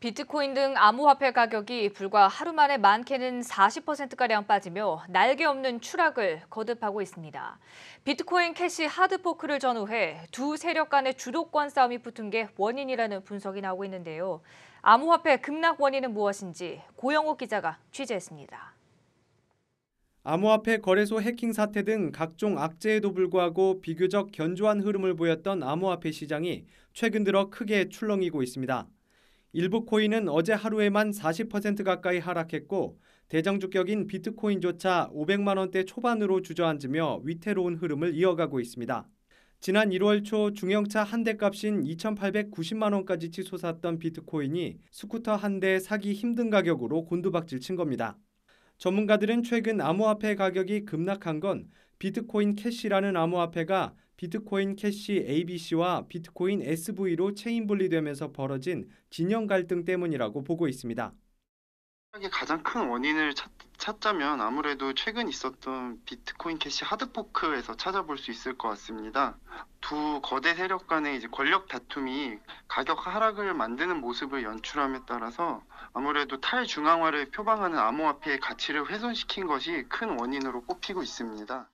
비트코인 등 암호화폐 가격이 불과 하루 만에 많게는 40%가량 빠지며 날개 없는 추락을 거듭하고 있습니다. 비트코인 캐시 하드포크를 전후해 두 세력 간의 주도권 싸움이 붙은 게 원인이라는 분석이 나오고 있는데요. 암호화폐 급락 원인은 무엇인지 고영호 기자가 취재했습니다. 암호화폐 거래소 해킹 사태 등 각종 악재에도 불구하고 비교적 견조한 흐름을 보였던 암호화폐 시장이 최근 들어 크게 출렁이고 있습니다. 일부 코인은 어제 하루에만 40% 가까이 하락했고 대장주격인 비트코인조차 500만 원대 초반으로 주저앉으며 위태로운 흐름을 이어가고 있습니다. 지난 1월 초 중형차 한 대 값인 2,890만 원까지 치솟았던 비트코인이 스쿠터 한 대 사기 힘든 가격으로 곤두박질 친 겁니다. 전문가들은 최근 암호화폐 가격이 급락한 건 비트코인 캐시라는 암호화폐가 비트코인 캐시 ABC와 비트코인 SV로 체인 분리되면서 벌어진 진영 갈등 때문이라고 보고 있습니다. 가장 큰 원인을 찾, 자면 아무래도 최근 있었던 비트코인 캐시 하드포크에서 찾아볼 수 있을 것 같습니다. 두 거대 세력 간의 이제 권력 다툼이 가격 하락을 만드는 모습을 연출함에 따라서 아무래도 탈중앙화를 표방하는 암호화폐의 가치를 훼손시킨 것이 큰 원인으로 꼽히고 있습니다.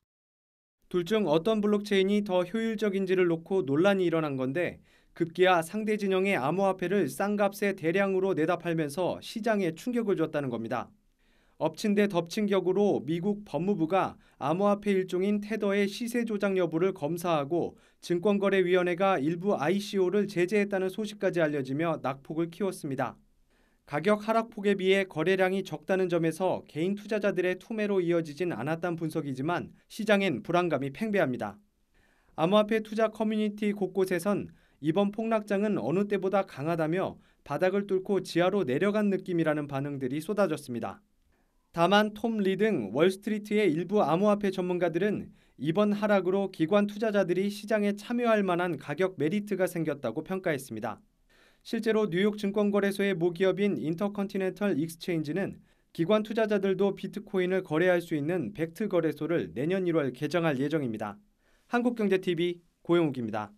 둘 중 어떤 블록체인이 더 효율적인지를 놓고 논란이 일어난 건데 급기야 상대 진영의 암호화폐를 싼 값에 대량으로 내다 팔면서 시장에 충격을 줬다는 겁니다. 엎친 데 덮친 격으로 미국 법무부가 암호화폐 일종인 테더의 시세 조작 여부를 검사하고 증권거래위원회가 일부 ICO를 제재했다는 소식까지 알려지며 낙폭을 키웠습니다. 가격 하락폭에 비해 거래량이 적다는 점에서 개인 투자자들의 투매로 이어지진 않았던 분석이지만 시장엔 불안감이 팽배합니다. 암호화폐 투자 커뮤니티 곳곳에선 이번 폭락장은 어느 때보다 강하다며 바닥을 뚫고 지하로 내려간 느낌이라는 반응들이 쏟아졌습니다. 다만 톰 리 등 월스트리트의 일부 암호화폐 전문가들은 이번 하락으로 기관 투자자들이 시장에 참여할 만한 가격 메리트가 생겼다고 평가했습니다. 실제로 뉴욕 증권거래소의 모기업인 인터컨티넨털 익스체인지는 기관 투자자들도 비트코인을 거래할 수 있는 벡트 거래소를 내년 1월 개정할 예정입니다. 한국경제TV 고영욱입니다.